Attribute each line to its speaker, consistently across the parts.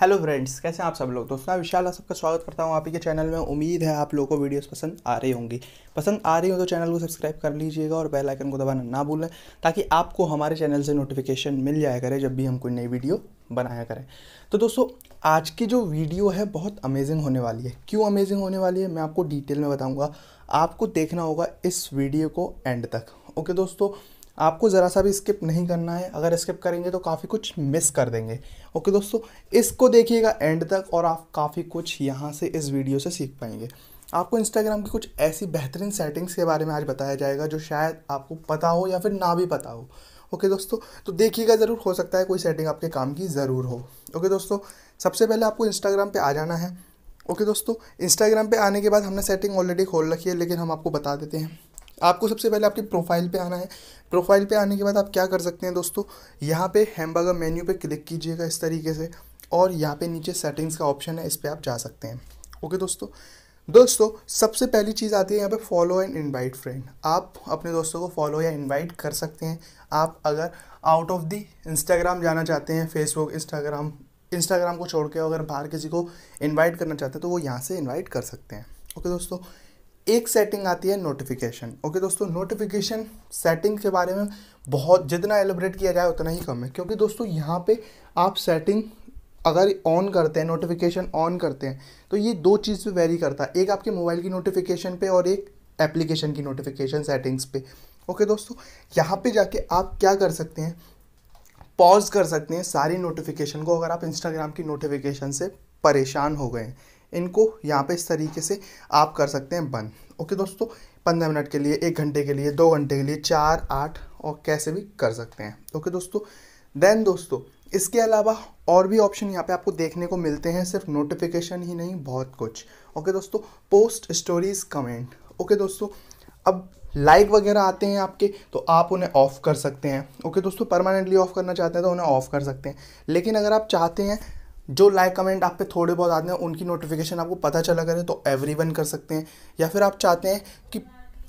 Speaker 1: hello friends कैसे हैं आप सब लोग दोस्तों विशाल आप सबका स्वागत करता हूं आप ही के चैनल में उम्मीद है आप लोगों को वीडियोस पसंद आ रही होंगी पसंद आ रही हो तो चैनल को सब्सक्राइब कर लीजिएगा और बेल आइकन को दबाना ना भूलें ताकि आपको हमारे चैनल से नोटिफिकेशन मिल जाया करे जब भी हम कोई नई वीडियो बनाया करें तो दोस्तों आज की जो वीडियो है बहुत अमेजिंग होने वाली है क्यों अमेजिंग होने वाली है मैं आपको डिटेल में बताऊँगा आपको देखना होगा इस वीडियो को एंड तक ओके दोस्तों आपको ज़रा सा भी स्किप नहीं करना है अगर स्किप करेंगे तो काफ़ी कुछ मिस कर देंगे ओके दोस्तों इसको देखिएगा एंड तक और आप काफ़ी कुछ यहाँ से इस वीडियो से सीख पाएंगे आपको इंस्टाग्राम की कुछ ऐसी बेहतरीन सेटिंग्स के बारे में आज बताया जाएगा जो शायद आपको पता हो या फिर ना भी पता हो ओके दोस्तों तो देखिएगा ज़रूर हो सकता है कोई सेटिंग आपके काम की ज़रूर हो ओके दोस्तों सबसे पहले आपको इंस्टाग्राम पे आ जाना है ओके दोस्तों इंस्टाग्राम पे आने के बाद हमने सेटिंग ऑलरेडी खोल रखी है लेकिन हम आपको बता देते हैं आपको सबसे पहले आपकी प्रोफाइल पे आना है प्रोफाइल पे आने के बाद आप क्या कर सकते हैं दोस्तों यहाँ पे हैम्बर्गर मेन्यू पे क्लिक कीजिएगा इस तरीके से और यहाँ पे नीचे सेटिंग्स का ऑप्शन है इस पर आप जा सकते हैं ओके दोस्तों दोस्तों सबसे पहली चीज़ आती है यहाँ पे फॉलो एंड इनवाइट फ्रेंड आप अपने दोस्तों को फॉलो या इनवाइट कर सकते हैं आप अगर आउट ऑफ दी इंस्टाग्राम जाना चाहते हैं फेसबुक इंस्टाग्राम इंस्टाग्राम को छोड़ के अगर बाहर किसी को इनवाइट करना चाहते हैं तो वो यहाँ से इनवाइट कर सकते हैं ओके दोस्तों एक सेटिंग आती है नोटिफिकेशन ओके दोस्तों नोटिफिकेशन सेटिंग के बारे में बहुत जितना एलिब्रेट किया जाए उतना ही कम है क्योंकि दोस्तों यहाँ पे आप सेटिंग अगर ऑन करते हैं नोटिफिकेशन ऑन करते हैं तो ये दो चीज़ पे वेरी करता है एक आपके मोबाइल की नोटिफिकेशन पे और एक एप्लीकेशन की नोटिफिकेशन सेटिंग्स पे ओके दोस्तों यहाँ पे जाके आप क्या कर सकते हैं पॉज कर सकते हैं सारी नोटिफिकेशन को अगर आप इंस्टाग्राम की नोटिफिकेशन से परेशान हो गए हैं इनको यहाँ पे इस तरीके से आप कर सकते हैं बंद ओके दोस्तों पंद्रह मिनट के लिए एक घंटे के लिए दो घंटे के लिए चार आठ और कैसे भी कर सकते हैं ओके दोस्तों देन दोस्तों इसके अलावा और भी ऑप्शन यहाँ पे आपको देखने को मिलते हैं सिर्फ नोटिफिकेशन ही नहीं बहुत कुछ ओके दोस्तों पोस्ट स्टोरीज कमेंट ओके दोस्तों अब लाइक वगैरह आते हैं आपके तो आप उन्हें ऑफ़ कर सकते हैं ओके दोस्तों परमानेंटली ऑफ़ करना चाहते हैं तो उन्हें ऑफ़ कर सकते हैं लेकिन अगर आप चाहते हैं जो लाइक कमेंट आप पे थोड़े बहुत आते हैं उनकी नोटिफिकेशन आपको पता चला करे तो एवरी कर सकते हैं या फिर आप चाहते हैं कि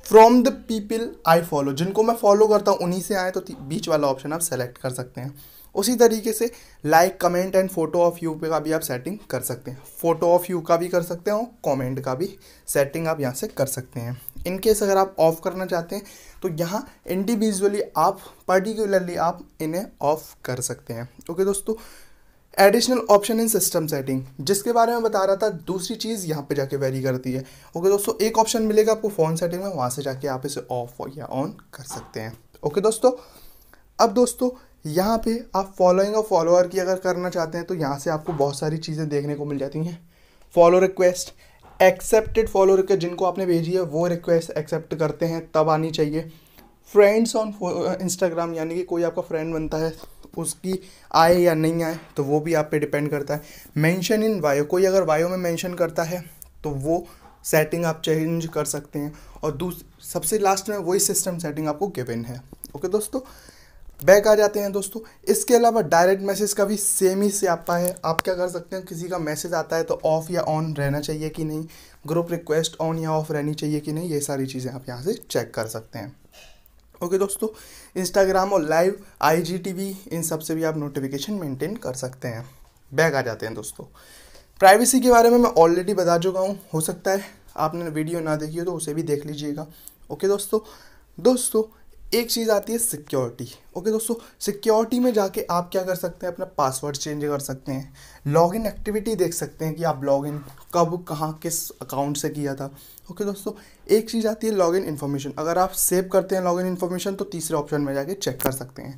Speaker 1: from the people I follow जिनको मैं फॉलो करता हूँ उन्हीं से आए तो बीच वाला ऑप्शन आप सेलेक्ट कर सकते हैं उसी तरीके से like comment and photo of you पे का भी आप सेटिंग कर सकते हैं फोटो ऑफ यू का भी कर सकते हैं और कॉमेंट का भी सेटिंग आप यहाँ से कर सकते हैं इन केस अगर आप ऑफ़ करना चाहते हैं तो यहाँ इंडिविजुअली आप पर्टिकुलरली आप इन्हें ऑफ़ कर सकते हैं ओके okay, दोस्तों additional option in system setting जिसके बारे में बता रहा था दूसरी चीज़ यहाँ पे जाके वेरी करती है ओके okay, दोस्तों एक ऑप्शन मिलेगा आपको फ़ोन सेटिंग में वहाँ से जाके आप इसे ऑफ या ऑन कर सकते हैं ओके okay, दोस्तों अब दोस्तों यहाँ पे आप फॉलोइंग और फॉलोअर की अगर करना चाहते हैं तो यहाँ से आपको बहुत सारी चीज़ें देखने को मिल जाती हैं follow request accepted follow request जिनको आपने भेजी है वो रिक्वेस्ट एक्सेप्ट करते हैं तब आनी चाहिए फ्रेंड्स ऑन इंस्टाग्राम यानी कि कोई आपका फ्रेंड बनता है उसकी आए या नहीं आए तो वो भी आप पे डिपेंड करता है मेंशन इन बायो कोई अगर बायो में मेंशन करता है तो वो सेटिंग आप चेंज कर सकते हैं और दूस सबसे लास्ट में वही सिस्टम सेटिंग आपको गिवन है ओके दोस्तों बैक आ जाते हैं दोस्तों इसके अलावा डायरेक्ट मैसेज का भी सेम ही से आता है आप क्या कर सकते हैं किसी का मैसेज आता है तो ऑफ़ या ऑन रहना चाहिए कि नहीं ग्रुप रिक्वेस्ट ऑन या ऑफ रहनी चाहिए कि नहीं ये सारी चीज़ें आप यहाँ से चेक कर सकते हैं ओके दोस्तों इंस्टाग्राम और लाइव आई इन सब से भी आप नोटिफिकेशन मेंटेन कर सकते हैं बैग आ जाते हैं दोस्तों प्राइवेसी के बारे में मैं ऑलरेडी बता चुका हूँ हो सकता है आपने वीडियो ना देखी हो तो उसे भी देख लीजिएगा ओके दोस्तों दोस्तों एक चीज़ आती है सिक्योरिटी ओके दोस्तों सिक्योरिटी में जाके आप क्या कर सकते हैं अपना पासवर्ड चेंज कर सकते हैं लॉगिन एक्टिविटी देख सकते हैं कि आप लॉगिन कब कहाँ किस अकाउंट से किया था ओके दोस्तों एक चीज़ आती है लॉगिन इन्फॉर्मेशन अगर आप सेव करते हैं लॉगिन इन्फॉर्मेशन तो तीसरे ऑप्शन में जाके चेक कर सकते हैं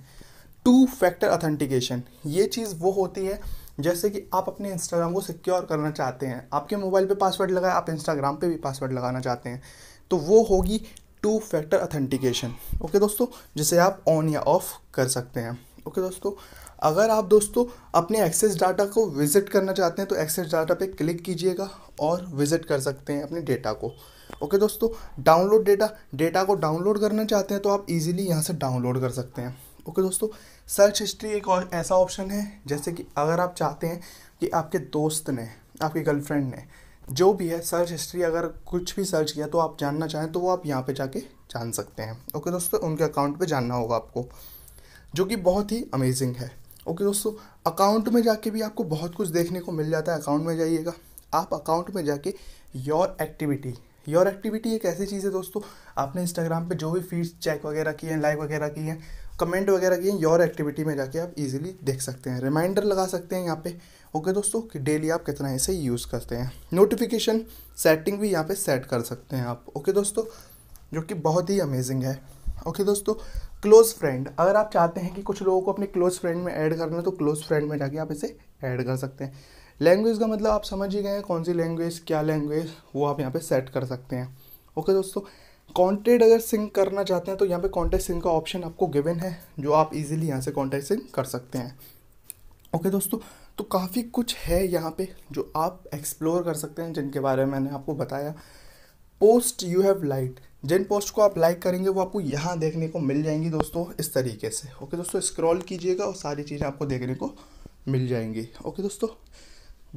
Speaker 1: टू फैक्टर अथेंटिकेशन ये चीज़ वो होती है जैसे कि आप अपने इंस्टाग्राम को सिक्योर करना चाहते हैं आपके मोबाइल पे पासवर्ड लगाए आप इंस्टाग्राम पे भी पासवर्ड लगाना चाहते हैं तो वो होगी टू फैक्टर अथेंटिकेशन ओके दोस्तों जिसे आप ऑन या ऑफ कर सकते हैं ओके okay, दोस्तों अगर आप दोस्तों अपने एक्सेस डाटा को विजिट करना चाहते हैं तो एक्सेस डाटा पे क्लिक कीजिएगा और विजिट कर सकते हैं अपने डेटा को ओके okay, दोस्तों डाउनलोड डेटा डेटा को डाउनलोड करना चाहते हैं तो आप इजीली यहाँ से डाउनलोड कर सकते हैं ओके okay, दोस्तों सर्च हिस्ट्री एक और ऐसा ऑप्शन है जैसे कि अगर आप चाहते हैं कि आपके दोस्त ने आपकी गर्लफ्रेंड ने जो भी है सर्च हिस्ट्री अगर कुछ भी सर्च किया तो आप जानना चाहें तो वो आप यहाँ पे जाके जान सकते हैं ओके दोस्तों उनके अकाउंट पे जानना होगा आपको जो कि बहुत ही अमेजिंग है ओके दोस्तों अकाउंट में जाके भी आपको बहुत कुछ देखने को मिल जाता है अकाउंट में जाइएगा आप अकाउंट में जाके योर एक्टिविटी योर एक्टिविटी एक ऐसी चीज़ है दोस्तों आपने इंस्टाग्राम पे जो भी फीड्स चेक वगैरह किए हैं लाइक वगैरह किए हैं कमेंट वगैरह किए योर एक्टिविटी में जाके आप इजीली देख सकते हैं रिमाइंडर लगा सकते हैं यहाँ पे ओके दोस्तों कि डेली आप कितना इसे यूज़ करते हैं नोटिफिकेशन सेटिंग भी यहाँ पे सेट कर सकते हैं आप ओके दोस्तों जो कि बहुत ही अमेजिंग है ओके दोस्तों क्लोज़ फ्रेंड अगर आप चाहते हैं कि कुछ लोगों को अपने क्लोज़ फ्रेंड में ऐड करना है तो क्लोज़ फ्रेंड में जाके आप इसे ऐड कर सकते हैं लैंग्वेज का मतलब आप समझ ही गए हैं कौन सी लैंग्वेज क्या लैंग्वेज वो आप यहाँ पे सेट कर सकते हैं ओके दोस्तों कॉन्टेक्ट अगर सिंक करना चाहते हैं तो यहाँ पे कॉन्टेक्ट सिंक का ऑप्शन आपको गिवन है जो आप इजीली यहाँ से कॉन्टेक्ट सिंक कर सकते हैं ओके okay, दोस्तों तो काफ़ी कुछ है यहाँ पे जो आप एक्सप्लोर कर सकते हैं जिनके बारे में मैंने आपको बताया पोस्ट यू हैव लाइक जिन पोस्ट को आप लाइक करेंगे वो आपको यहाँ देखने को मिल जाएंगी दोस्तों इस तरीके से ओके okay, दोस्तों स्क्रॉल कीजिएगा और सारी चीज़ें आपको देखने को मिल जाएंगी ओके okay, दोस्तों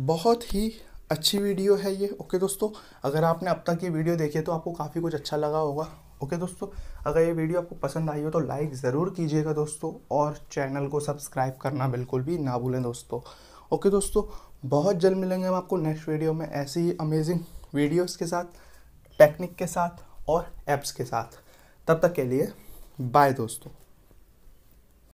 Speaker 1: बहुत ही अच्छी वीडियो है ये ओके दोस्तों अगर आपने अब तक ये वीडियो देखी है तो आपको काफ़ी कुछ अच्छा लगा होगा ओके दोस्तों अगर ये वीडियो आपको पसंद आई हो तो लाइक ज़रूर कीजिएगा दोस्तों और चैनल को सब्सक्राइब करना बिल्कुल भी ना भूलें दोस्तों ओके दोस्तों बहुत जल्द मिलेंगे हम आपको नेक्स्ट वीडियो में ऐसी ही अमेजिंग वीडियोज़ के साथ टेक्निक के साथ और ऐप्स के साथ तब तक के लिए बाय दोस्तों